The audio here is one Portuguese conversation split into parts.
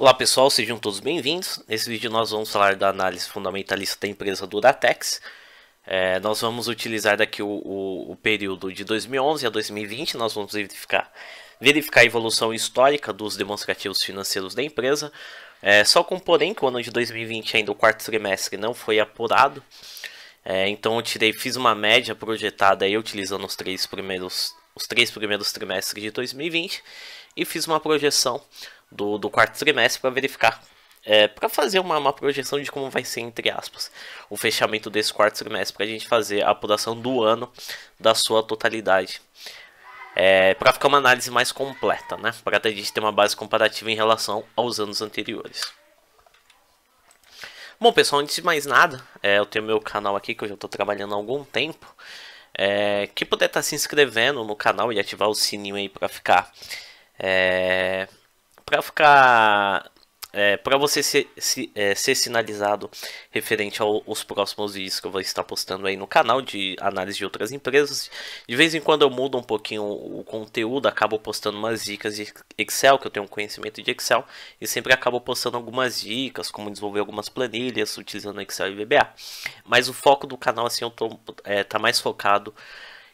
Olá pessoal, sejam todos bem-vindos. Nesse vídeo nós vamos falar da análise fundamentalista da empresa Duratex. É, nós vamos utilizar daqui o, o, o, período de 2011 a 2020, nós vamos verificar, verificar a evolução histórica dos demonstrativos financeiros da empresa. É, só com porém que o ano de 2020 ainda o quarto trimestre não foi apurado, é, então eu tirei, fiz uma média projetada aí utilizando os três primeiros, os três primeiros trimestres de 2020 e fiz uma projeção do, do quarto trimestre para verificar. É, para fazer uma, uma projeção de como vai ser, entre aspas, o fechamento desse quarto trimestre, para a gente fazer a apuração do ano da sua totalidade. É, para ficar uma análise mais completa, né? Para a gente ter uma base comparativa em relação aos anos anteriores. Bom, pessoal, antes de mais nada, é, eu tenho meu canal aqui que eu já estou trabalhando há algum tempo. É, quem puder estar tá se inscrevendo no canal e ativar o sininho aí para ficar é, para ficar é, para você ser, se, é, ser sinalizado referente ao, aos próximos vídeos que eu vou estar postando aí no canal de análise de outras empresas. De vez em quando eu mudo um pouquinho o, o conteúdo, acabo postando umas dicas de Excel, que eu tenho um conhecimento de Excel, e sempre acabo postando algumas dicas, como desenvolver algumas planilhas utilizando Excel e VBA. Mas o foco do canal, assim, eu tô, é, tá mais focado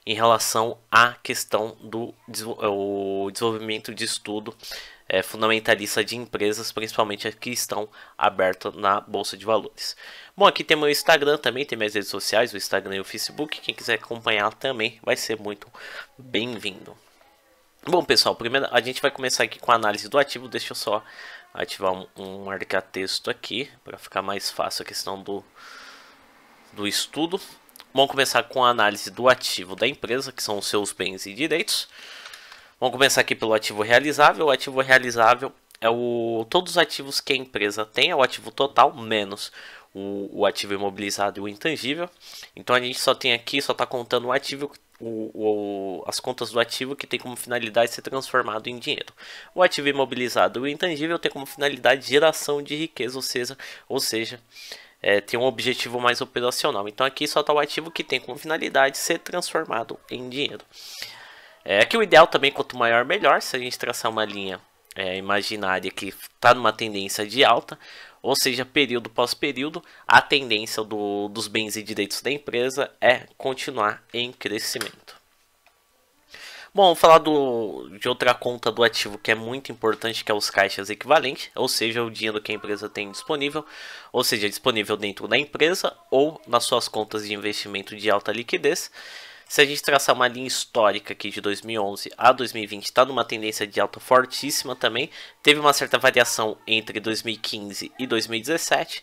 em relação à questão do eh, o desenvolvimento de estudo é, fundamentalista de empresas, principalmente as que estão abertas na Bolsa de Valores. Bom, aqui tem meu Instagram também, tem minhas redes sociais, o Instagram e o Facebook. Quem quiser acompanhar também vai ser muito bem-vindo. Bom, pessoal, primeiro a gente vai começar aqui com a análise do ativo. Deixa eu só ativar um, um texto aqui para ficar mais fácil a questão do, do estudo. Vamos começar com a análise do ativo da empresa, que são os seus bens e direitos. Vamos começar aqui pelo ativo realizável. O ativo realizável é o todos os ativos que a empresa tem, é o ativo total menos o, o ativo imobilizado e o intangível. Então a gente só tem aqui, só está contando o ativo o, o, as contas do ativo que tem como finalidade ser transformado em dinheiro. O ativo imobilizado e o intangível tem como finalidade geração de riqueza, ou seja, ou seja é, tem um objetivo mais operacional. Então aqui só está o ativo que tem como finalidade ser transformado em dinheiro. É que o ideal também, quanto maior, melhor. Se a gente traçar uma linha é, imaginária que está numa tendência de alta, ou seja, período após período, a tendência do, dos bens e direitos da empresa é continuar em crescimento. Bom, vou falar do, de outra conta do ativo que é muito importante, que é os caixas equivalentes, ou seja, o dinheiro que a empresa tem disponível, ou seja, disponível dentro da empresa ou nas suas contas de investimento de alta liquidez. Se a gente traçar uma linha histórica aqui de 2011 a 2020, está numa tendência de alta fortíssima também. Teve uma certa variação entre 2015 e 2017,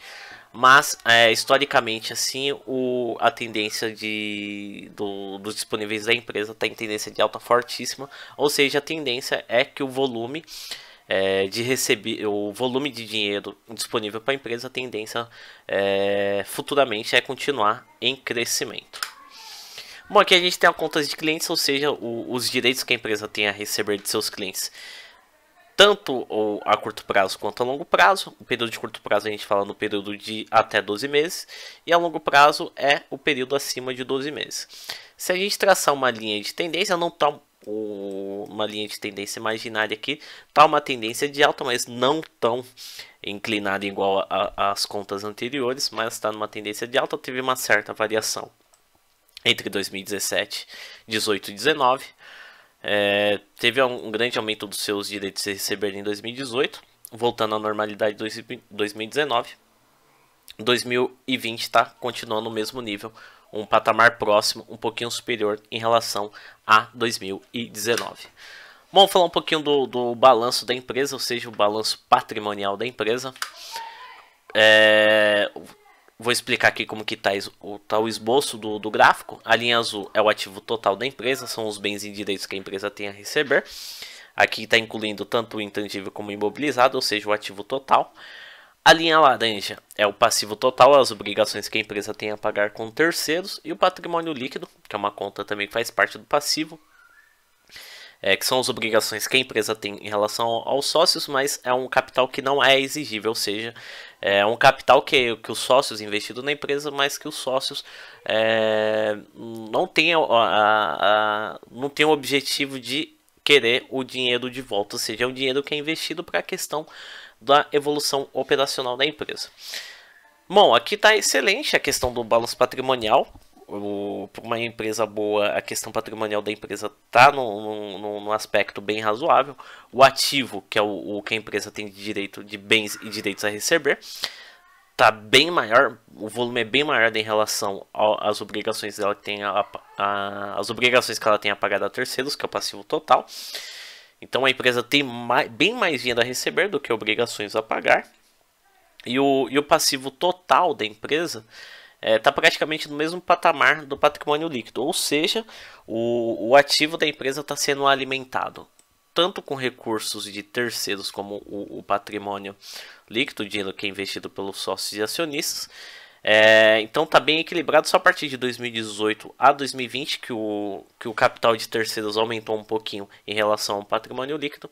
mas, é, historicamente, assim, o, a tendência de, do, dos disponíveis da empresa está em tendência de alta fortíssima. Ou seja, a tendência é que o volume é, de receber, o volume de dinheiro disponível para a empresa, a tendência é, futuramente é continuar em crescimento. Bom, aqui a gente tem a contas de clientes, ou seja, o, os direitos que a empresa tem a receber de seus clientes tanto a curto prazo quanto a longo prazo. O período de curto prazo a gente fala no período de até 12 meses, e a longo prazo é o período acima de 12 meses. Se a gente traçar uma linha de tendência, não está uma linha de tendência imaginária aqui, está uma tendência de alta, mas não tão inclinada igual às contas anteriores, mas está numa tendência de alta, teve uma certa variação entre 2017, 18 e 19 é, teve um grande aumento dos seus direitos de receber em 2018, voltando à normalidade em 2019. 2020 está continuando no mesmo nível, um patamar próximo, um pouquinho superior em relação a 2019. Bom, falar um pouquinho do, do balanço da empresa, ou seja, o balanço patrimonial da empresa. É, Vou explicar aqui como que tá o, tá o esboço do, do gráfico. A linha azul é o ativo total da empresa, são os bens e direitos que a empresa tem a receber. Aqui está incluindo tanto o intangível como o imobilizado, ou seja, o ativo total. A linha laranja é o passivo total, as obrigações que a empresa tem a pagar com terceiros, e o patrimônio líquido, que é uma conta também que faz parte do passivo, é, que são as obrigações que a empresa tem em relação aos sócios, mas é um capital que não é exigível, ou seja, é um capital que, que os sócios investidos na empresa, mas que os sócios é, não têm a, a, a, não tem o objetivo de querer o dinheiro de volta, ou seja, é um dinheiro que é investido para a questão da evolução operacional da empresa. Bom, aqui está excelente a questão do balanço patrimonial, para uma empresa boa, a questão patrimonial da empresa está num, num, num, aspecto bem razoável. O ativo, que é o, o, que a empresa tem de direito de bens e direitos a receber, está bem maior, o volume é bem maior em relação às obrigações dela que tem a, a, as obrigações que ela tem a pagar a terceiros, que é o passivo total. Então a empresa tem mais, bem mais renda a receber do que obrigações a pagar. E o, e o passivo total da empresa está é, tá praticamente no mesmo patamar do patrimônio líquido, ou seja, o, o ativo da empresa está sendo alimentado tanto com recursos de terceiros como o, o patrimônio líquido, dinheiro que é investido pelos sócios e acionistas. É, então está bem equilibrado só a partir de 2018 a 2020 que o, que o capital de terceiros aumentou um pouquinho em relação ao patrimônio líquido,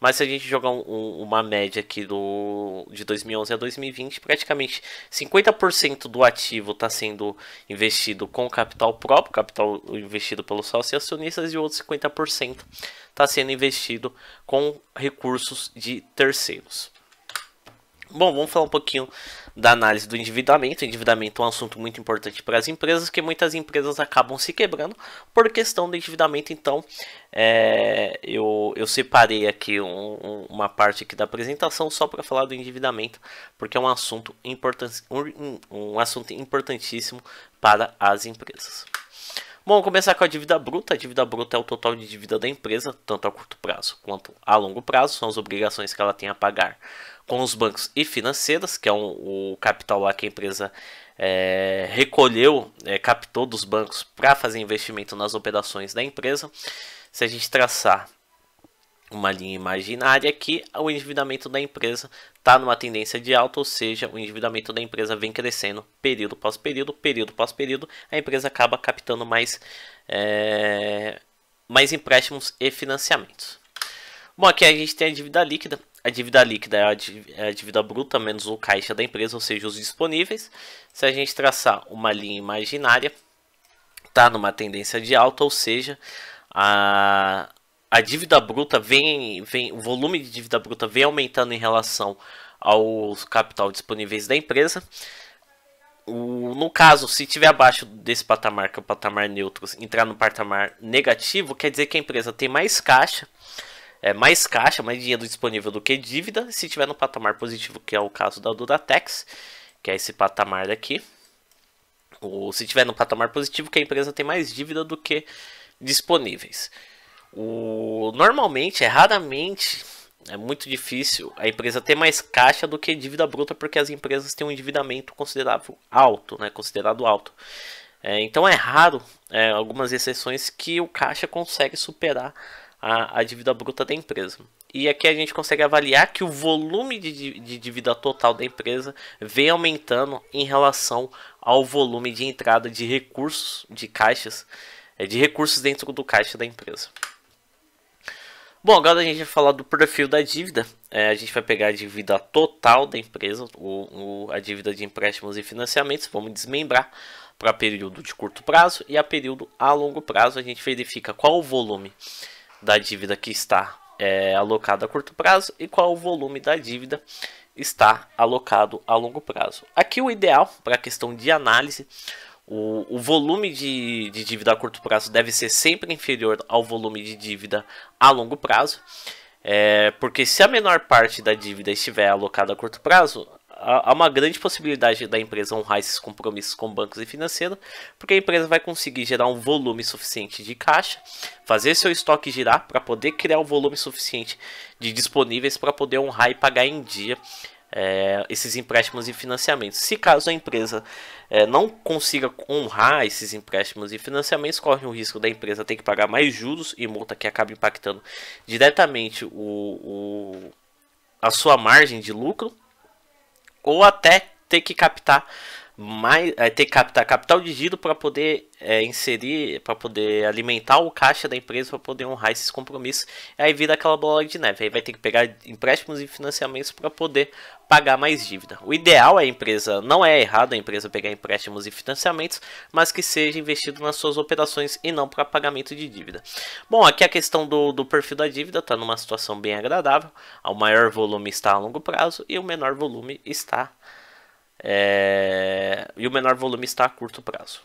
mas se a gente jogar um, um, uma média aqui do, de 2011 a 2020, praticamente 50% do ativo está sendo investido com capital próprio, capital investido pelos sócios e acionistas, e outros 50% está sendo investido com recursos de terceiros. Bom, vamos falar um pouquinho da análise do endividamento. O endividamento é um assunto muito importante para as empresas, que muitas empresas acabam se quebrando por questão do endividamento. Então, é, eu, eu separei aqui um, um, uma parte aqui da apresentação só para falar do endividamento, porque é um assunto, um, um assunto importantíssimo para as empresas. Bom, começar com a dívida bruta. A dívida bruta é o total de dívida da empresa, tanto a curto prazo quanto a longo prazo, são as obrigações que ela tem a pagar com os bancos e financeiras, que é um, o capital lá que a empresa é, recolheu, é, captou dos bancos para fazer investimento nas operações da empresa. Se a gente traçar uma linha imaginária aqui o endividamento da empresa está numa tendência de alta, ou seja, o endividamento da empresa vem crescendo período após período, período após período, a empresa acaba captando mais, é, mais empréstimos e financiamentos. Bom, aqui a gente tem a dívida líquida, a dívida líquida é, é a, dívida bruta menos o caixa da empresa, ou seja, os disponíveis. Se a gente traçar uma linha imaginária, está numa tendência de alta, ou seja, a, a dívida bruta vem, vem, o volume de dívida bruta vem aumentando em relação ao capital disponíveis da empresa. O, no caso, se tiver abaixo desse patamar, que é o patamar neutro, entrar no patamar negativo, quer dizer que a empresa tem mais caixa é, mais caixa, mais dinheiro disponível do que dívida, se tiver no patamar positivo, que é o caso da Duratex, que é esse patamar daqui. Ou se tiver no patamar positivo, que a empresa tem mais dívida do que disponíveis. O, normalmente, é raramente, é muito difícil a empresa ter mais caixa do que dívida bruta, porque as empresas têm um endividamento considerável alto, né, considerado alto. É, então é raro, é, algumas exceções, que o caixa consegue superar a, a dívida bruta da empresa. E aqui a gente consegue avaliar que o volume de, de dívida total da empresa vem aumentando em relação ao volume de entrada de recursos, de caixas, é, de recursos dentro do caixa da empresa. Bom, agora a gente vai falar do perfil da dívida. É, a gente vai pegar a dívida total da empresa, o, o, a dívida de empréstimos e financiamentos, vamos desmembrar para período de curto prazo e a período a longo prazo. A gente verifica qual o volume da dívida que está é, a curto prazo e qual o volume da dívida está alocado a longo prazo. Aqui o ideal para a questão de análise, o, o volume de, de, dívida a curto prazo deve ser sempre inferior ao volume de dívida a longo prazo, é, porque se a menor parte da dívida estiver alocada a curto prazo, há uma grande possibilidade da empresa honrar esses compromissos com bancos e financeiro, porque a empresa vai conseguir gerar um volume suficiente de caixa, fazer seu estoque girar para poder criar o um volume suficiente de disponíveis para poder honrar e pagar em dia é, esses empréstimos e financiamentos. Se caso a empresa é, não consiga honrar esses empréstimos e financiamentos, corre o risco da empresa ter que pagar mais juros e multa que acaba impactando diretamente o, o a sua margem de lucro ou até ter que captar mais é, ter capital, capital de giro para poder é, inserir, para poder alimentar o caixa da empresa para poder honrar esses compromissos. Aí vira aquela bola de neve. Aí vai ter que pegar empréstimos e financiamentos para poder pagar mais dívida. O ideal é a empresa, não é errado a empresa pegar empréstimos e financiamentos, mas que seja investido nas suas operações e não para pagamento de dívida. Bom, aqui a questão do, do perfil da dívida está numa situação bem agradável. O maior volume está a longo prazo e o menor volume está é... E o menor volume está a curto prazo.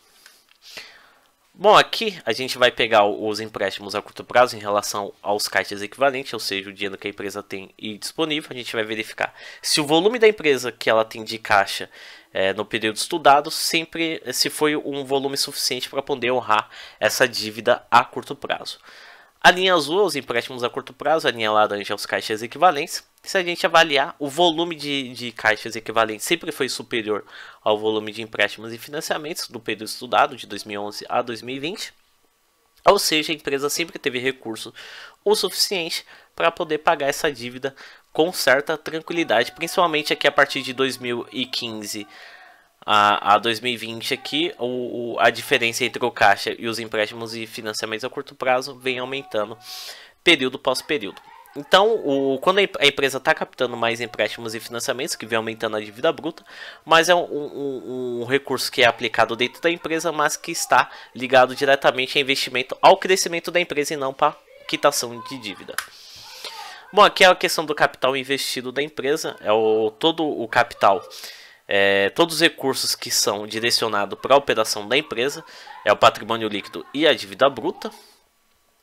Bom, aqui a gente vai pegar os empréstimos a curto prazo em relação aos caixas equivalentes, ou seja, o dinheiro que a empresa tem e disponível. A gente vai verificar se o volume da empresa que ela tem de caixa é, no período estudado sempre se foi um volume suficiente para poder honrar essa dívida a curto prazo. A linha azul é os empréstimos a curto prazo, a linha laranja é os caixas equivalentes se a gente avaliar, o volume de, de caixas equivalentes sempre foi superior ao volume de empréstimos e financiamentos do período estudado, de 2011 a 2020. Ou seja, a empresa sempre teve recurso o suficiente para poder pagar essa dívida com certa tranquilidade, principalmente aqui a partir de 2015 a, a 2020 aqui, o, o, a diferença entre o caixa e os empréstimos e financiamentos a curto prazo vem aumentando período após período. Então, o, quando a empresa está captando mais empréstimos e financiamentos, que vem aumentando a dívida bruta, mas é um, um, um, recurso que é aplicado dentro da empresa, mas que está ligado diretamente a investimento ao crescimento da empresa e não para quitação de dívida. Bom, aqui é a questão do capital investido da empresa, é o, todo o capital é, todos os recursos que são direcionados para a operação da empresa, é o patrimônio líquido e a dívida bruta.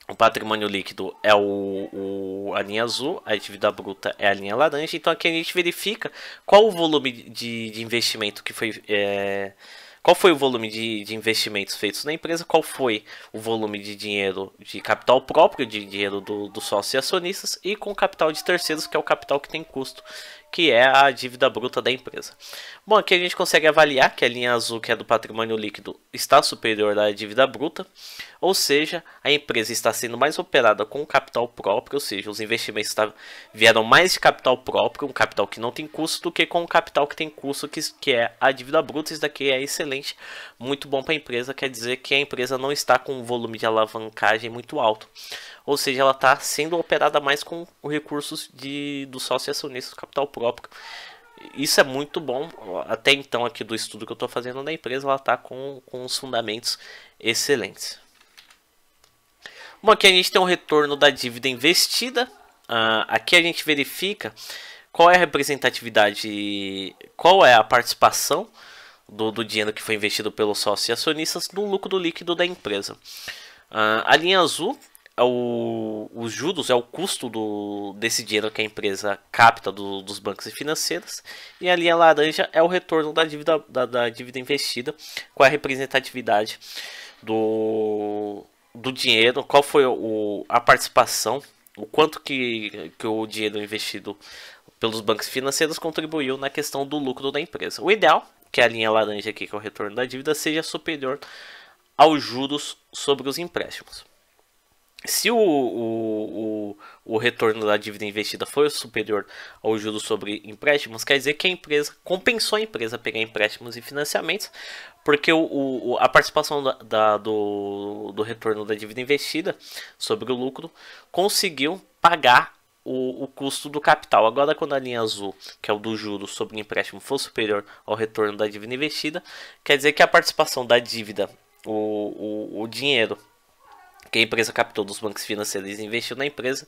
O patrimônio líquido é o, o, a linha azul, a atividade bruta é a linha laranja. Então aqui a gente verifica qual o volume de, de investimento que foi. É, qual foi o volume de, de, investimentos feitos na empresa, qual foi o volume de dinheiro de capital próprio, de dinheiro do, do e acionistas, e com capital de terceiros, que é o capital que tem custo que é a dívida bruta da empresa. Bom, aqui a gente consegue avaliar que a linha azul, que é do patrimônio líquido, está superior à dívida bruta, ou seja, a empresa está sendo mais operada com capital próprio, ou seja, os investimentos tá, vieram mais de capital próprio, um capital que não tem custo, do que com um capital que tem custo, que, que é a dívida bruta. Isso daqui é excelente, muito bom para a empresa, quer dizer que a empresa não está com um volume de alavancagem muito alto, ou seja, ela está sendo operada mais com recursos de, do sócio acionista do capital próprio Europa. Isso é muito bom. Até então, aqui do estudo que eu estou fazendo na empresa, ela está com, com os fundamentos excelentes. Bom, aqui a gente tem o um retorno da dívida investida. Uh, aqui a gente verifica qual é a representatividade, qual é a participação do, do dinheiro que foi investido pelos sócios e acionistas no lucro líquido da empresa. Uh, a linha azul é o, os juros é o custo do, desse dinheiro que a empresa capta do, dos bancos e financeiras, e a linha laranja é o retorno da dívida, da, da dívida investida, qual é a representatividade do, do dinheiro, qual foi o, a participação, o quanto que, que o dinheiro investido pelos bancos financeiros contribuiu na questão do lucro da empresa. O ideal, que é a linha laranja aqui, que é o retorno da dívida, seja superior aos juros sobre os empréstimos se o, o, o, o, retorno da dívida investida for superior ao juros sobre empréstimos, quer dizer que a empresa compensou a empresa pegar empréstimos e financiamentos, porque o, a participação da, da, do, do retorno da dívida investida sobre o lucro conseguiu pagar o, o, custo do capital. Agora, quando a linha azul, que é o do juro sobre empréstimo, for superior ao retorno da dívida investida, quer dizer que a participação da dívida, o, o, o dinheiro que a empresa captou dos bancos financeiros e investiu na empresa,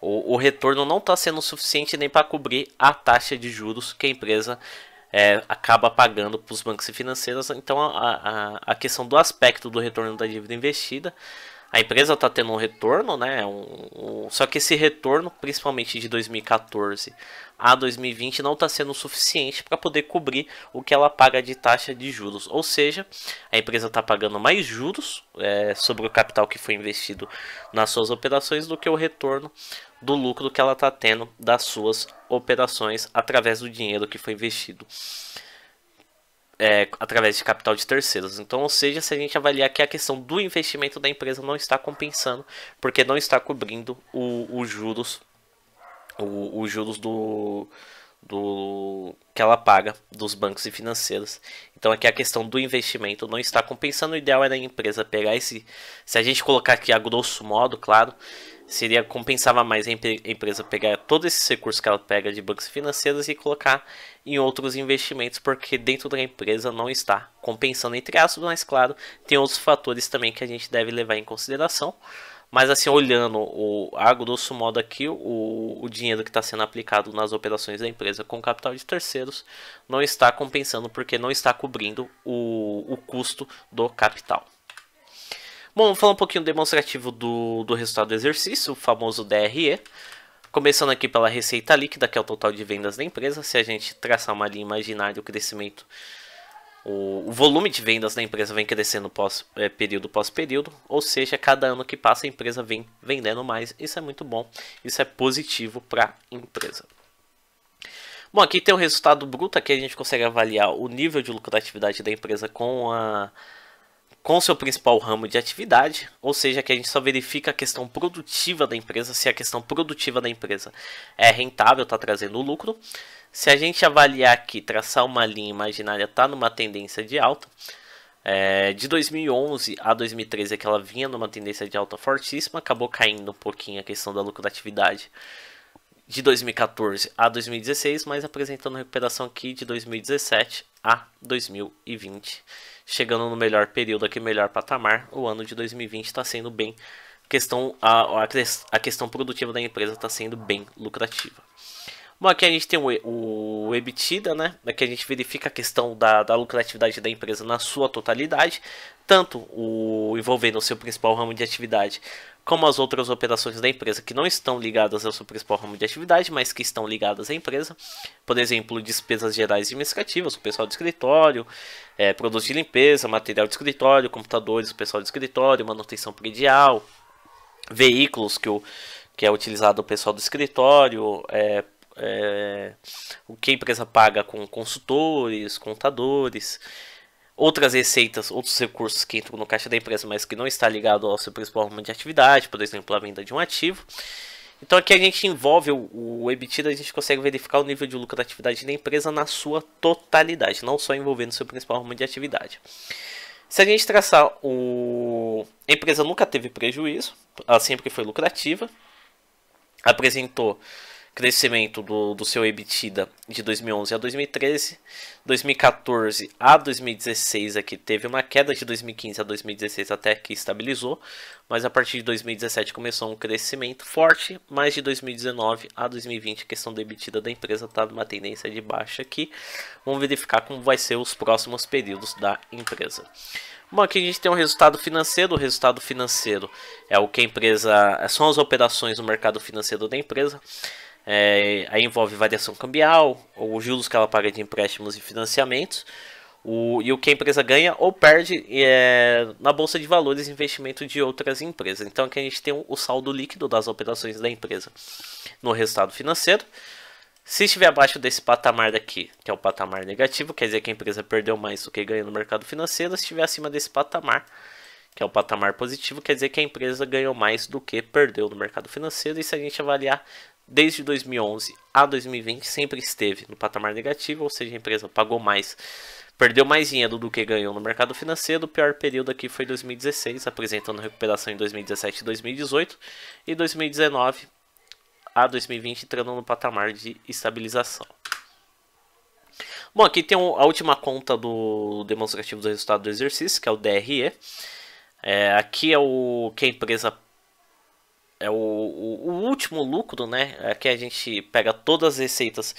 o, o retorno não está sendo suficiente nem para cobrir a taxa de juros que a empresa é, acaba pagando para os bancos financeiros. Então, a, a, a, questão do aspecto do retorno da dívida investida a empresa está tendo um retorno, né? Um, um, só que esse retorno, principalmente de 2014 a 2020, não está sendo suficiente para poder cobrir o que ela paga de taxa de juros. Ou seja, a empresa está pagando mais juros é, sobre o capital que foi investido nas suas operações do que o retorno do lucro que ela está tendo das suas operações através do dinheiro que foi investido é, através de capital de terceiros. Então, ou seja, se a gente avaliar que a questão do investimento da empresa não está compensando, porque não está cobrindo os juros, os juros do, do que ela paga dos bancos e financeiros. Então aqui a questão do investimento não está compensando. O ideal era é a empresa pegar esse, se a gente colocar aqui a grosso modo, claro, seria compensava mais a empresa pegar todo esse recurso que ela pega de bancos financeiros e colocar em outros investimentos, porque dentro da empresa não está compensando entre aspas, mas claro, tem outros fatores também que a gente deve levar em consideração. Mas assim, olhando o, a grosso modo aqui, o, o dinheiro que está sendo aplicado nas operações da empresa com capital de terceiros não está compensando porque não está cobrindo o, o custo do capital. Bom, vamos falar um pouquinho demonstrativo do, do resultado do exercício, o famoso DRE. Começando aqui pela receita líquida, que é o total de vendas da empresa. Se a gente traçar uma linha imaginária, o crescimento, o, o volume de vendas da empresa vem crescendo pós, é, período pós período, ou seja, cada ano que passa a empresa vem vendendo mais. Isso é muito bom, isso é positivo para a empresa. Bom, aqui tem o resultado bruto, aqui a gente consegue avaliar o nível de lucratividade da empresa com a com seu principal ramo de atividade, ou seja, que a gente só verifica a questão produtiva da empresa, se a questão produtiva da empresa é rentável, está trazendo lucro. Se a gente avaliar aqui, traçar uma linha imaginária, está numa tendência de alta. É, de 2011 a 2013, é que ela vinha numa tendência de alta fortíssima, acabou caindo um pouquinho a questão da lucratividade de 2014 a 2016, mas apresentando recuperação aqui de 2017 a 2020, chegando no melhor período aqui, melhor patamar. O ano de 2020 está sendo bem questão a, a, questão produtiva da empresa está sendo bem lucrativa. Bom, aqui a gente tem o, o EBITDA, né? Aqui a gente verifica a questão da, da lucratividade da empresa na sua totalidade, tanto o envolvendo o seu principal ramo de atividade como as outras operações da empresa que não estão ligadas ao seu principal ramo de atividade, mas que estão ligadas à empresa, por exemplo, despesas gerais administrativas, o pessoal de escritório, é, produtos de limpeza, material de escritório, computadores, o pessoal de escritório, manutenção predial, veículos que, o, que é utilizado o pessoal do escritório, é, é, o que a empresa paga com consultores, contadores, outras receitas, outros recursos que entram no caixa da empresa, mas que não está ligado ao seu principal ramo de atividade, por exemplo, a venda de um ativo. Então aqui a gente envolve o, o EBITDA, a gente consegue verificar o nível de lucratividade da empresa na sua totalidade, não só envolvendo o seu principal ramo de atividade. Se a gente traçar o. A empresa nunca teve prejuízo, ela sempre foi lucrativa, apresentou crescimento do, do seu EBITDA de 2011 a 2013, 2014 a 2016 aqui é teve uma queda de 2015 a 2016 até que estabilizou, mas a partir de 2017 começou um crescimento forte, mas de 2019 a 2020 a questão do EBITDA da empresa está numa tendência de baixa aqui. Vamos verificar como vai ser os próximos períodos da empresa. Bom, aqui a gente tem um resultado financeiro. O resultado financeiro é o que a empresa. São as operações no mercado financeiro da empresa. É, aí envolve variação cambial, os juros que ela paga de empréstimos e financiamentos, o, e o que a empresa ganha ou perde é, na bolsa de valores investimento de outras empresas. Então aqui a gente tem o saldo líquido das operações da empresa no resultado financeiro. Se estiver abaixo desse patamar daqui, que é o patamar negativo, quer dizer que a empresa perdeu mais do que ganha no mercado financeiro. Se estiver acima desse patamar, que é o patamar positivo, quer dizer que a empresa ganhou mais do que perdeu no mercado financeiro. E se a gente avaliar desde 2011 a 2020 sempre esteve no patamar negativo, ou seja, a empresa pagou mais, perdeu mais dinheiro do que ganhou no mercado financeiro. O pior período aqui foi 2016, apresentando recuperação em 2017 e 2018, e 2019 a 2020 entrando no patamar de estabilização. Bom, aqui tem a última conta do demonstrativo do resultado do exercício, que é o DRE. É, aqui é o que a empresa é o, o, o, último lucro, né? É que a gente pega todas as receitas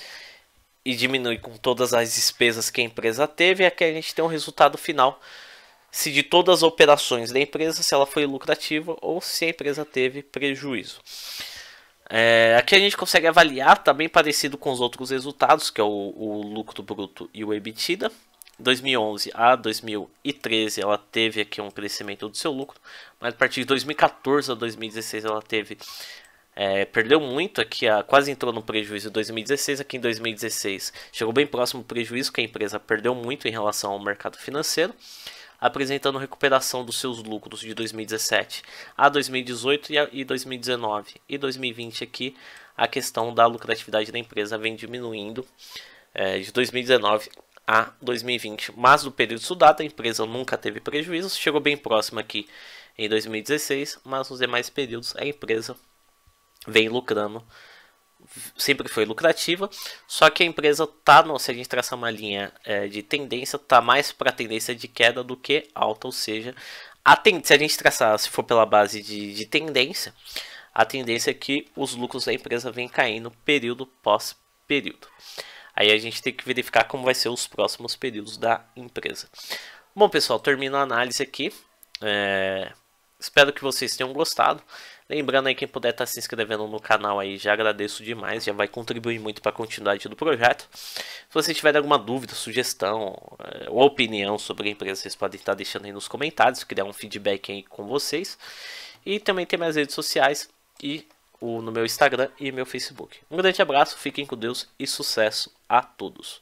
e diminui com todas as despesas que a empresa teve, é que a gente tem um resultado final. Se de todas as operações da empresa, se ela foi lucrativa ou se a empresa teve prejuízo. É, aqui a gente consegue avaliar, também tá parecido com os outros resultados, que é o, o lucro bruto e o EBITDA. 2011 a 2013 ela teve aqui um crescimento do seu lucro, mas a partir de 2014 a 2016 ela teve é, perdeu muito aqui, a, quase entrou no prejuízo em 2016, aqui em 2016 chegou bem próximo do prejuízo que a empresa perdeu muito em relação ao mercado financeiro, apresentando recuperação dos seus lucros de 2017 a 2018 e, a, e 2019 e 2020 aqui a questão da lucratividade da empresa vem diminuindo é, de 2019 a 2020. Mas do período estudado, a empresa nunca teve prejuízos, chegou bem próximo aqui em 2016, mas nos demais períodos a empresa vem lucrando, sempre foi lucrativa, só que a empresa tá, se a gente traçar uma linha é, de tendência, tá mais para tendência de queda do que alta, ou seja, a ten, se a gente traçar, se for pela base de, de tendência, a tendência é que os lucros da empresa vêm caindo período pós período. Aí a gente tem que verificar como vai ser os próximos períodos da empresa. Bom, pessoal, termino a análise aqui. É... Espero que vocês tenham gostado. Lembrando aí, quem puder estar tá se inscrevendo no canal aí, já agradeço demais, já vai contribuir muito para a continuidade do projeto. Se vocês tiverem alguma dúvida, sugestão é, ou opinião sobre a empresa, vocês podem estar tá deixando aí nos comentários, criar um feedback aí com vocês. E também tem minhas redes sociais e no meu Instagram e meu Facebook. Um grande abraço, fiquem com Deus e sucesso a todos.